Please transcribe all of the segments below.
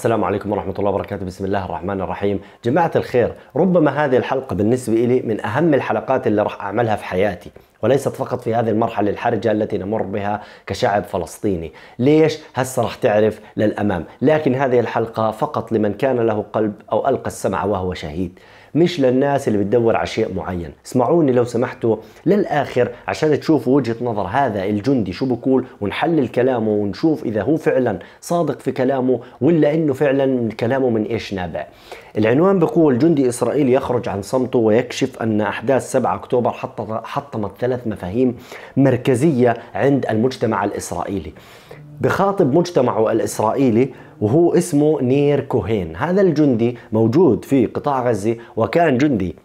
السلام عليكم ورحمة الله وبركاته بسم الله الرحمن الرحيم جماعة الخير ربما هذه الحلقة بالنسبة لي من أهم الحلقات اللي راح أعملها في حياتي وليست فقط في هذه المرحلة الحرجة التي نمر بها كشعب فلسطيني ليش؟ هسه راح تعرف للأمام لكن هذه الحلقة فقط لمن كان له قلب أو ألقى السمع وهو شهيد مش للناس اللي بتدور على شيء معين اسمعوني لو سمحتوا للآخر عشان تشوفوا وجهة نظر هذا الجندي شو بقول ونحلل كلامه ونشوف إذا هو فعلا صادق في كلامه ولا إنه فعلا كلامه من إيش نابع العنوان بقول جندي إسرائيلي يخرج عن صمته ويكشف أن أحداث 7 أكتوبر حطمت ثلاث مفاهيم مركزية عند المجتمع الإسرائيلي بخاطب مجتمعه الإسرائيلي وهو اسمه نير كوهين هذا الجندي موجود في قطاع غزة وكان جندي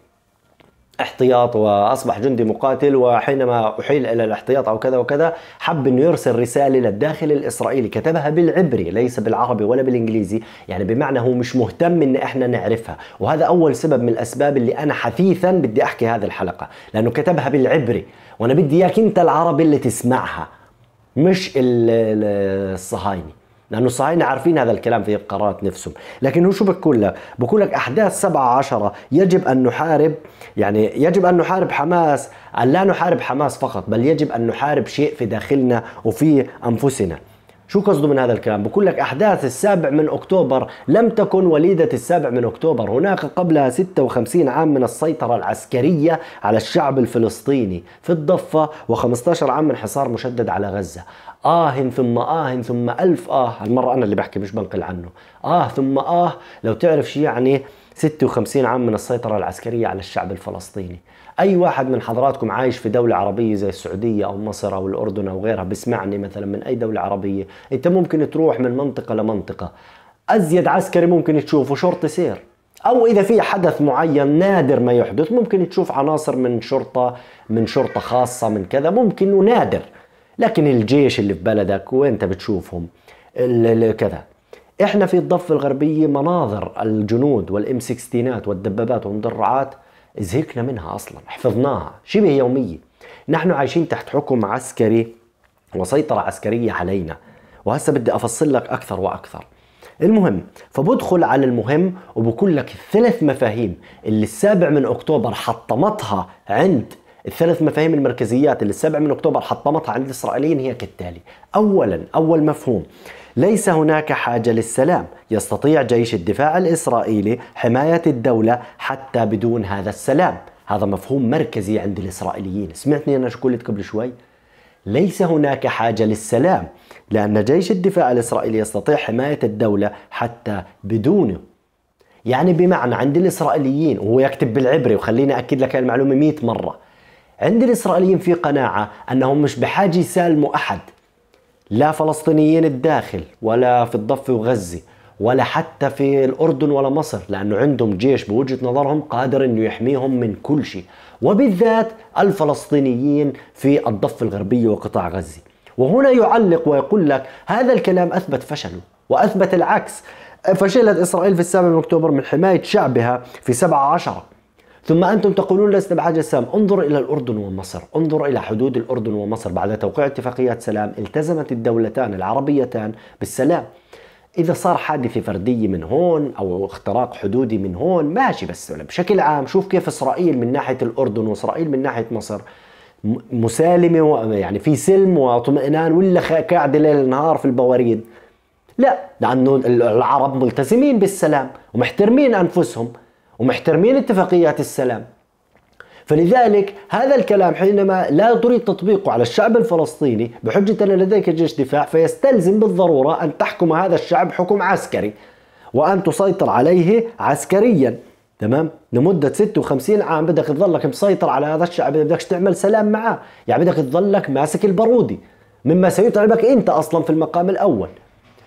احتياط واصبح جندي مقاتل وحينما احيل الى الاحتياط او كذا وكذا حب انه يرسل رساله للداخل الاسرائيلي كتبها بالعبري ليس بالعربي ولا بالانجليزي يعني بمعنى هو مش مهتم ان احنا نعرفها وهذا اول سبب من الاسباب اللي انا حثيثا بدي احكي هذه الحلقه لانه كتبها بالعبري وانا بدي اياك انت العربي اللي تسمعها مش الصهاينه لانه الصهاينه عارفين هذا الكلام في قرارات نفسهم لكن هو شو بقول لك بقول لك احداث 7 10 يجب ان نحارب يعني يجب ان نحارب حماس ان لا نحارب حماس فقط بل يجب ان نحارب شيء في داخلنا وفي انفسنا شو قصده من هذا الكلام؟ بقول لك أحداث السابع من أكتوبر لم تكن وليدة السابع من أكتوبر هناك قبلها 56 عام من السيطرة العسكرية على الشعب الفلسطيني في الضفة و15 عام من حصار مشدد على غزة آه ثم آه ثم ألف آه المرة أنا اللي بحكي مش بنقل عنه آه ثم آه لو تعرف شو يعني 56 عام من السيطرة العسكرية على الشعب الفلسطيني اي واحد من حضراتكم عايش في دوله عربيه زي السعوديه او مصر او الاردن او غيرها بيسمعني مثلا من اي دوله عربيه انت ممكن تروح من منطقه لمنطقه ازيد عسكري ممكن تشوفه شرطه سير او اذا في حدث معين نادر ما يحدث ممكن تشوف عناصر من شرطه من شرطه خاصه من كذا ممكن ونادر لكن الجيش اللي في بلدك وانت بتشوفهم كذا احنا في الضفه الغربيه مناظر الجنود والام 16 والدبابات والمدرعات زهقنا منها اصلا حفظناها شبه يوميه نحن عايشين تحت حكم عسكري وسيطره عسكريه علينا وهسه بدي افصل لك اكثر واكثر المهم فبدخل على المهم وبقول لك الثلاث مفاهيم اللي السابع من اكتوبر حطمتها عند الثلاث مفاهيم المركزيات اللي السبع من أكتوبر حطمتها عند الإسرائيليين هي كالتالي أولا أول مفهوم ليس هناك حاجة للسلام يستطيع جيش الدفاع الإسرائيلي حماية الدولة حتى بدون هذا السلام هذا مفهوم مركزي عند الإسرائيليين سمعتني أنا شو قلت قبل شوي ليس هناك حاجة للسلام لأن جيش الدفاع الإسرائيلي يستطيع حماية الدولة حتى بدونه يعني بمعنى عند الإسرائيليين وهو يكتب بالعبري وخليني أكد لك المعلومة 100 مرة عند الإسرائيليين في قناعة أنهم مش بحاجة يسالموا أحد لا فلسطينيين الداخل ولا في الضفة وغزة ولا حتى في الأردن ولا مصر لأنه عندهم جيش بوجهة نظرهم قادر أنه يحميهم من كل شيء وبالذات الفلسطينيين في الضفة الغربية وقطاع غزة وهنا يعلق ويقول لك هذا الكلام أثبت فشله وأثبت العكس فشلت إسرائيل في السابع من أكتوبر من حماية شعبها في سبعة عشرة ثم أنتم تقولون لسنا بحاجة سام انظر إلى الأردن ومصر انظر إلى حدود الأردن ومصر بعد توقيع اتفاقيات سلام التزمت الدولتان العربيتان بالسلام إذا صار حادثة فردية من هون أو اختراق حدودي من هون ماشي بس بشكل عام شوف كيف إسرائيل من ناحية الأردن وإسرائيل من ناحية مصر مسالمة يعني في سلم واطمئنان ولا قاعدة ليل نهار في البواريد لا لأنه العرب ملتزمين بالسلام ومحترمين أنفسهم ومحترمين اتفاقيات السلام فلذلك هذا الكلام حينما لا تريد تطبيقه على الشعب الفلسطيني بحجة أن لديك جيش دفاع فيستلزم بالضرورة أن تحكم هذا الشعب حكم عسكري وأن تسيطر عليه عسكريا تمام لمدة 56 عام بدك تظلك مسيطر على هذا الشعب بدك تعمل سلام معاه يعني بدك تظلك ماسك البارودي مما سيتعبك أنت أصلا في المقام الأول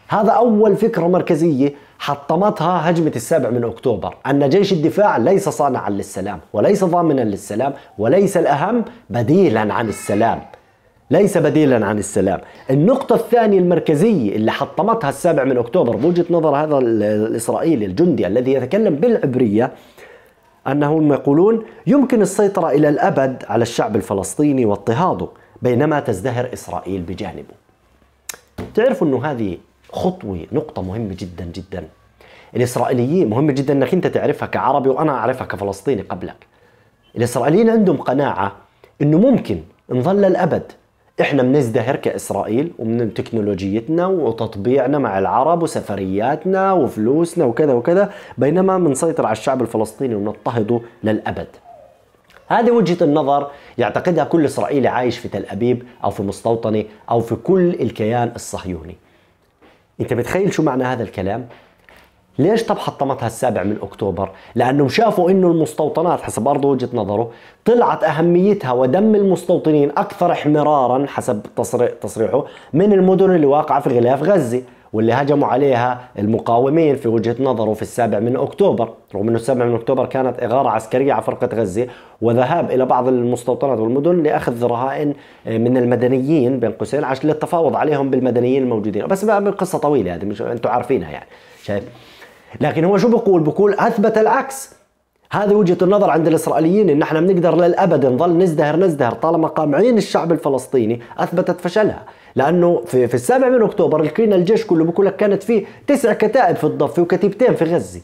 هذا أول فكرة مركزية حطمتها هجمة السابع من أكتوبر أن جيش الدفاع ليس صانعا للسلام وليس ضامنا للسلام وليس الأهم بديلا عن السلام ليس بديلا عن السلام النقطة الثانية المركزية اللي حطمتها السابع من أكتوبر بوجهة نظر هذا الإسرائيلي الجندي الذي يتكلم بالعبرية أنهم يقولون يمكن السيطرة إلى الأبد على الشعب الفلسطيني واضطهاده بينما تزدهر إسرائيل بجانبه تعرفوا أنه هذه خطوه نقطه مهمه جدا جدا الاسرائيليين مهمه جدا انك انت تعرفها كعربي وانا اعرفها كفلسطيني قبلك الاسرائيليين عندهم قناعه انه ممكن نظل للابد احنا بنزدهر كاسرائيل ومن تكنولوجيتنا وتطبيعنا مع العرب وسفرياتنا وفلوسنا وكذا وكذا بينما بنسيطر على الشعب الفلسطيني ونضطهده للابد هذه وجهة النظر يعتقدها كل إسرائيلي عايش في تل أبيب أو في مستوطنة أو في كل الكيان الصهيوني انت متخيل شو معنى هذا الكلام ليش طب حطمتها السابع من اكتوبر لانهم شافوا انه المستوطنات حسب برضه وجهه نظره طلعت اهميتها ودم المستوطنين اكثر احمرارا حسب تصريحه من المدن اللي واقعه في غلاف غزه واللي هجموا عليها المقاومين في وجهة نظره في السابع من أكتوبر رغم أنه السابع من أكتوبر كانت إغارة عسكرية على فرقة غزة وذهاب إلى بعض المستوطنات والمدن لأخذ رهائن آه، من المدنيين بين قوسين عشان للتفاوض عليهم بالمدنيين الموجودين بس بقى قصة طويلة هذه مش أنتم عارفينها يعني شايف لكن هو شو بقول بقول أثبت العكس هذه وجهة النظر عند الإسرائيليين إن احنا بنقدر للأبد نظل نزدهر نزدهر طالما قامعين الشعب الفلسطيني أثبتت فشلها لأنه في, في السابع من أكتوبر لقينا الجيش كله بيقول لك كانت فيه تسع كتائب في الضفة وكتيبتين في غزة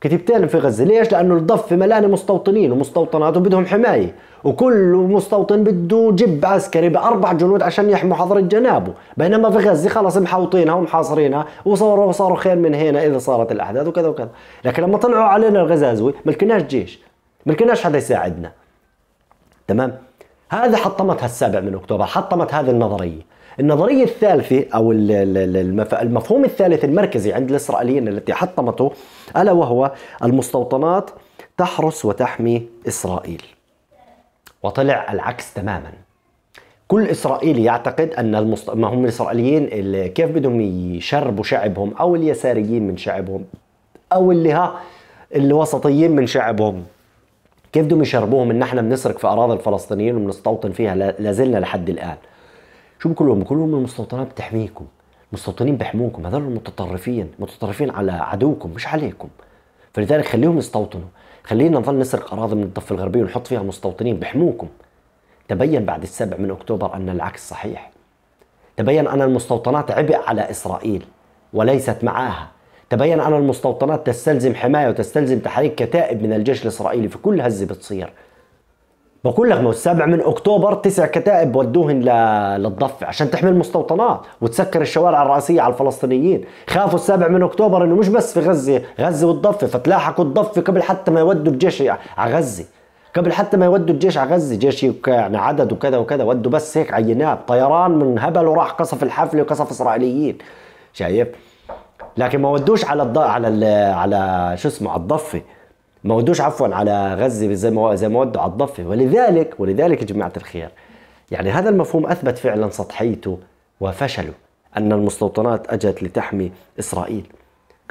كتيبتين في غزة ليش؟ لأنه الضفة ملانة مستوطنين ومستوطنات وبدهم حماية وكل مستوطن بده جب عسكري باربع جنود عشان يحموا حضرة جنابه بينما في غزه خلص محوطينها ومحاصرينها وصاروا صاروا خير من هنا اذا صارت الاحداث وكذا وكذا لكن لما طلعوا علينا الغزازوي ما لقيناش جيش ما لقيناش حدا يساعدنا تمام هذا حطمتها السابع من اكتوبر حطمت هذه النظريه النظرية الثالثة أو المفهوم الثالث المركزي عند الإسرائيليين التي حطمته ألا وهو المستوطنات تحرس وتحمي إسرائيل وطلع العكس تماما كل اسرائيلي يعتقد ان المست... ما هم الاسرائيليين اللي كيف بدهم يشربوا شعبهم او اليساريين من شعبهم او اللي ها الوسطيين من شعبهم كيف بدهم يشربوهم ان احنا بنسرق في اراضي الفلسطينيين وبنستوطن فيها لازلنا لحد الان شو بقول لهم بقول لهم المستوطنات بتحميكم المستوطنين بيحموكم هذول المتطرفين متطرفين على عدوكم مش عليكم فلذلك خليهم يستوطنوا خلينا نظل نسرق أراضي من الضفة الغربية ونحط فيها مستوطنين بحموكم تبين بعد السبع من أكتوبر أن العكس صحيح تبين أن المستوطنات عبء على إسرائيل وليست معاها تبين أن المستوطنات تستلزم حماية وتستلزم تحريك كتائب من الجيش الإسرائيلي في كل هزة بتصير بقول لك ما هو السابع من اكتوبر تسع كتائب ودوهن للضفه عشان تحمي المستوطنات وتسكر الشوارع الرئيسيه على الفلسطينيين، خافوا السابع من اكتوبر انه مش بس في غزه، غزه والضفه فتلاحقوا الضفه قبل حتى ما يودوا الجيش على غزه، قبل حتى ما يودوا الجيش على غزه، جيش يعني عدد وكذا وكذا ودوا بس هيك عينات، طيران من هبل وراح قصف الحفله وقصف اسرائيليين. شايف؟ لكن ما ودوش على الض... على ال... على شو اسمه على الضفه ما ودوش عفوا على غزه زي ما زي ما ودوا على الضفه ولذلك ولذلك يا جماعه الخير يعني هذا المفهوم اثبت فعلا سطحيته وفشله ان المستوطنات اجت لتحمي اسرائيل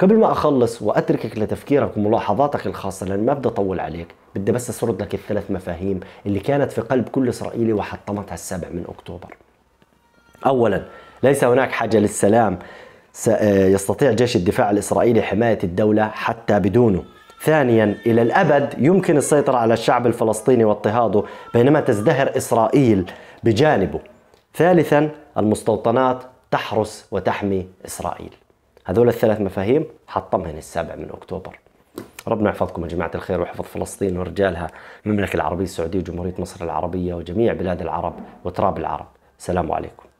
قبل ما اخلص واتركك لتفكيرك وملاحظاتك الخاصه لان ما بدي اطول عليك بدي بس اسرد لك الثلاث مفاهيم اللي كانت في قلب كل اسرائيلي وحطمتها السابع من اكتوبر اولا ليس هناك حاجه للسلام يستطيع جيش الدفاع الاسرائيلي حمايه الدوله حتى بدونه ثانيا إلى الأبد يمكن السيطرة على الشعب الفلسطيني واضطهاده بينما تزدهر إسرائيل بجانبه ثالثا المستوطنات تحرس وتحمي إسرائيل هذول الثلاث مفاهيم حطمهن السابع من أكتوبر ربنا يحفظكم يا جماعة الخير ويحفظ فلسطين ورجالها المملكة العربية السعودية وجمهورية مصر العربية وجميع بلاد العرب وتراب العرب السلام عليكم